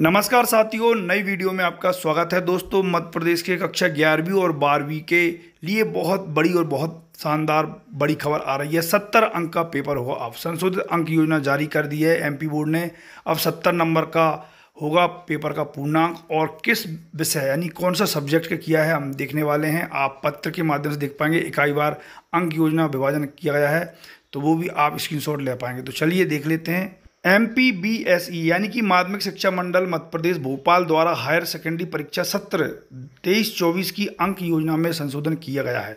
नमस्कार साथियों नई वीडियो में आपका स्वागत है दोस्तों मध्य प्रदेश के कक्षा ग्यारहवीं और बारहवीं के लिए बहुत बड़ी और बहुत शानदार बड़ी खबर आ रही है सत्तर अंक का पेपर होगा अब संशोधित अंक योजना जारी कर दी है एमपी बोर्ड ने अब सत्तर नंबर का होगा पेपर का पूर्णांक और किस विषय यानी कौन सा सब्जेक्ट का किया है हम देखने वाले हैं आप पत्र के माध्यम से देख पाएंगे इकाई बार अंक योजना विभाजन किया गया है तो वो भी आप स्क्रीनशॉट ले पाएंगे तो चलिए देख लेते हैं M P B S E यानी कि माध्यमिक शिक्षा मंडल मध्य प्रदेश भोपाल द्वारा हायर सेकेंडरी परीक्षा सत्र तेईस चौबीस की अंक योजना में संशोधन किया गया है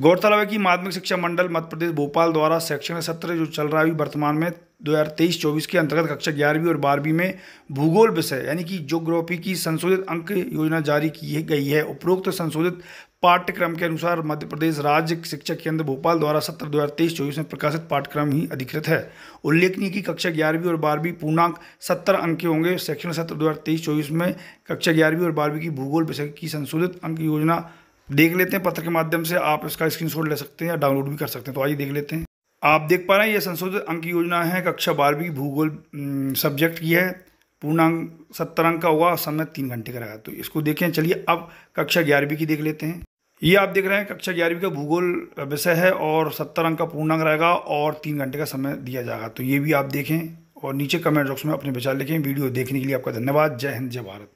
गौरतलब है कि माध्यमिक शिक्षा मंडल मध्य प्रदेश भोपाल द्वारा शैक्षणिक सत्र जो चल रहा है वर्तमान में दो हज़ार तेईस चौबीस के अंतर्गत कक्षा ग्यारहवीं और बारहवीं में भूगोल विषय यानी कि जोग्राफी की संशोधित अंक योजना जारी की गई है उपरोक्त संशोधित पाठ्यक्रम के अनुसार मध्य प्रदेश राज्य शिक्षा केंद्र भोपाल द्वारा सत्र दो हज़ार तेईस चौबीस में प्रकाशित पाठ्यक्रम ही अधिकृत है उल्लेखनीय की कक्षा ग्यारहवीं और बारहवीं पूर्णांक सत्तर अंक के होंगे शैक्षणिक सत्र दो हज़ार तेईस चौबीस में कक्षा ग्यारहवीं और बारहवीं की भूगोल विषय की संशोधित अंक योजना देख लेते हैं पत्र के माध्यम से आप इसका स्क्रीनशॉट ले सकते हैं या डाउनलोड भी कर सकते हैं तो आइए देख लेते हैं आप देख पा रहे हैं यह संशोधित अंक योजना है कक्षा बारहवीं भूगोल सब्जेक्ट की है पूर्णांक सत्तर अंक का हुआ समय तीन घंटे का रहेगा तो इसको देखें चलिए अब कक्षा ग्यारहवीं की देख लेते हैं ये आप देख रहे हैं कक्षा ग्यारहवीं का भूगोल विषय है और सत्तर अंक का पूर्णांक रहेगा और तीन घंटे का समय दिया जाएगा तो ये भी आप देखें और नीचे कमेंट बॉक्स में अपने विचार लिखें वीडियो देखने के लिए आपका धन्यवाद जय हिंद जय भारत